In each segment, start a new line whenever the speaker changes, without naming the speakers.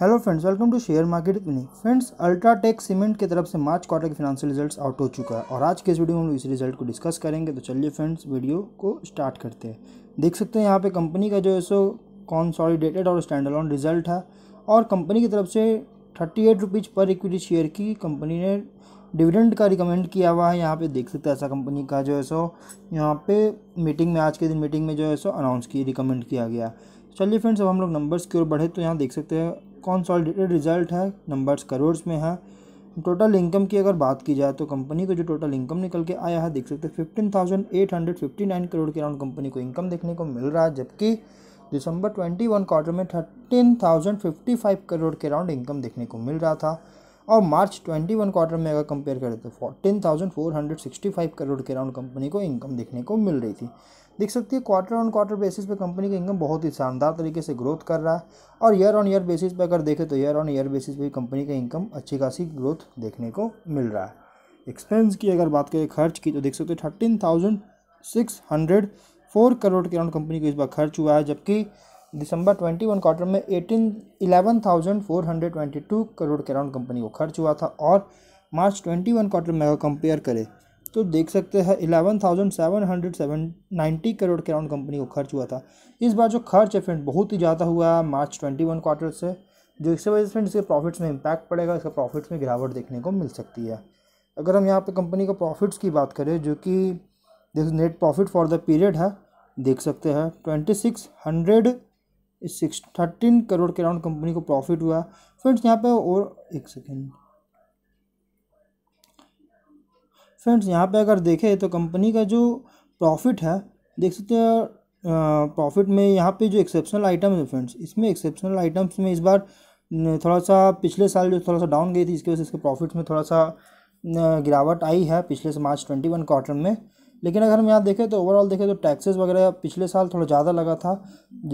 hello friends welcome to share market money friends UltraTech cement की तरफ से March quarter के फाइनेंशियल रिजल्ट्स आउट हो चुका है और आज के इस वीडियो में हम इस रिजल्ट को डिस्कस करेंगे तो चलिए फ्रेंड्स वीडियो को स्टार्ट करते हैं देख सकते हैं यहाँ पे कंपनी का जो है सो कॉन्सॉलीडेटेड और स्टैंड अलॉन रिजल्ट है और कंपनी की तरफ से थर्टी एट रुपीज़ पर इक्विटी शेयर की कंपनी ने डिविडेंड का रिकमेंड किया हुआ है यहाँ पे देख सकते हैं ऐसा कंपनी का जो है सो यहाँ पे मीटिंग में आज के दिन मीटिंग में जो है सो अनाउंस की रिकमेंड किया गया चलिए फ्रेंड्स अब हम लोग नंबर्स की ओर बढ़े तो यहाँ देख सकते हैं कॉन्सॉलिडेटेड रिजल्ट है नंबर्स करोड़ में है टोटल इनकम की अगर बात की जाए तो कंपनी को जो टोटल इनकम निकल के आया है देख सकते हैं fifteen thousand eight hundred fifty nine crore के अराउंड कंपनी को इनकम देखने को मिल रहा है जबकि दिसंबर ट्वेंटी वन क्वार्टर में thirteen thousand fifty five crore के अराउंड इनकम देखने को मिल रहा था और मार्च ट्वेंटी वन क्वार्टर में अगर कंपेयर करें तो fourteen thousand four hundred sixty five crore के अराउंड कंपनी को इनकम देखने को मिल रही थी देख सकते हैं क्वार्टर ऑन क्वार्टर बेसिस पे कंपनी का इनकम बहुत ही शानदार तरीके से ग्रोथ कर रहा है और ईयर ऑन ईयर बेसिस पे अगर देखें तो ईयर ऑन ईयर बेसिस पे कंपनी का इनकम अच्छी खासी ग्रोथ देखने को मिल रहा है एक्सपेंस की अगर बात करें खर्च की तो देख सकते हैं thirteen thousand six hundred four crore के अराउंड कंपनी को इस बार खर्च हुआ है जबकि दिसंबर ट्वेंटी वन क्वार्टर में eighteen eleven thousand four hundred twenty two crore के अराउंड कंपनी को खर्च हुआ था और मार्च ट्वेंटी वन क्वार्टर में अगर कंपेयर करें तो देख सकते हैं eleven thousand seven hundred seven ninety crore के अराउंड कंपनी को खर्च हुआ था इस बार जो खर्च है फ्रेंड बहुत ही ज़्यादा हुआ है मार्च ट्वेंटी वन क्वार्टर से जो इससे वजह से फ्रेंड इसके प्रॉफिट्स में इम्पैक्ट पड़ेगा इसका प्रॉफिट्स में गिरावट देखने को मिल सकती है अगर हम यहाँ पे कंपनी का प्रॉफिट्स की बात करें जो कि net profit for the period है देख सकते हैं twenty six hundred six thirteen crore के अराउंड कंपनी को प्रॉफिट हुआ फ्रेंड्स यहाँ पे और एक सेकेंड फ्रेंड्स यहाँ पे अगर देखें तो कंपनी का जो प्रॉफिट है देख सकते हैं प्रॉफिट में यहाँ पे जो एक्सेप्शनल आइटम है फ्रेंड्स इसमें एक्सेप्शनल आइटम्स में इस बार थोड़ा सा पिछले साल जो थोड़ा सा डाउन गई थी इसकी वजह से इसके प्रॉफिट में थोड़ा सा गिरावट आई है पिछले से मार्च ट्वेंटी वन क्वार्टर में लेकिन अगर हम यहाँ देखें तो ओवरऑल देखें तो टैक्सेस वगैरह पिछले साल थोड़ा ज़्यादा लगा था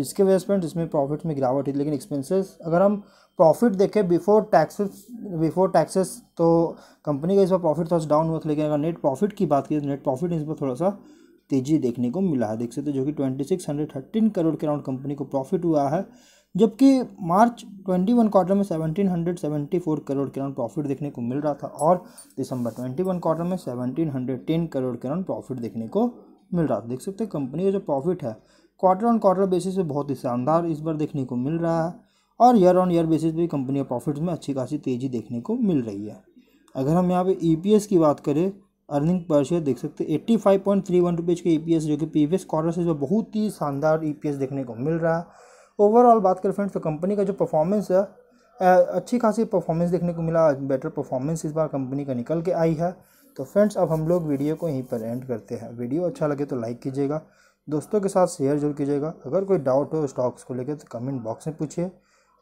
जिसके वजह से फ्रेंड्स इसमें प्रॉफिट में गिरावट हुई लेकिन एक्सपेंसेस अगर हम प्रॉफिट देखें बिफोर टैक्सेस बिफोर टैक्सेस तो कंपनी का इस बार प्रॉफिट थोड़ा सा डाउन हुआ था लेकिन अगर नेट प्रॉफिट की बात की तो नेट प्रॉफिट इस बार थोड़ा सा तेजी देखने को मिला है देख सकते जो कि twenty six hundred thirteen crore के अराउंड कंपनी को प्रॉफिट हुआ है जबकि मार्च ट्वेंटी वन क्वार्टर में seventeen hundred seventy four crore के अराउंड प्रॉफिट देखने को मिल रहा था और दिसंबर ट्वेंटी वन क्वार्टर में सेवनटीन हंड्रेड टेन करोड़ के अराउंड प्रॉफिट देखने को मिल रहा था देख सकते कंपनी का जो प्रॉफिट है क्वार्टर ऑन क्वार्टर बेसिस पे बहुत ही शानदार इस बार देखने को मिल रहा है और ईयर ऑन ईयर बेसिस पे कंपनी के प्रॉफिट्स में अच्छी खासी तेज़ी देखने को मिल रही है अगर हम यहाँ पे ई e की बात करें अर्निंग पर शेयर देख सकते eighty five point three one rupees के ई e जो कि प्रीवियस क्वार्टर से जो बहुत ही शानदार ई e देखने को मिल रहा है ओवरऑल बात करें फ्रेंड्स तो कंपनी का जो परफॉर्मेंस है अच्छी खासी परफॉर्मेंस देखने को मिला बेटर परफॉर्मेंस इस बार कंपनी का निकल के आई है तो फ्रेंड्स अब हम लोग वीडियो को यहीं पर एंड करते हैं वीडियो अच्छा लगे तो लाइक कीजिएगा दोस्तों के साथ शेयर जरूर कीजिएगा अगर कोई डाउट हो स्टॉक्स को लेकर तो कमेंट बॉक्स में पूछिए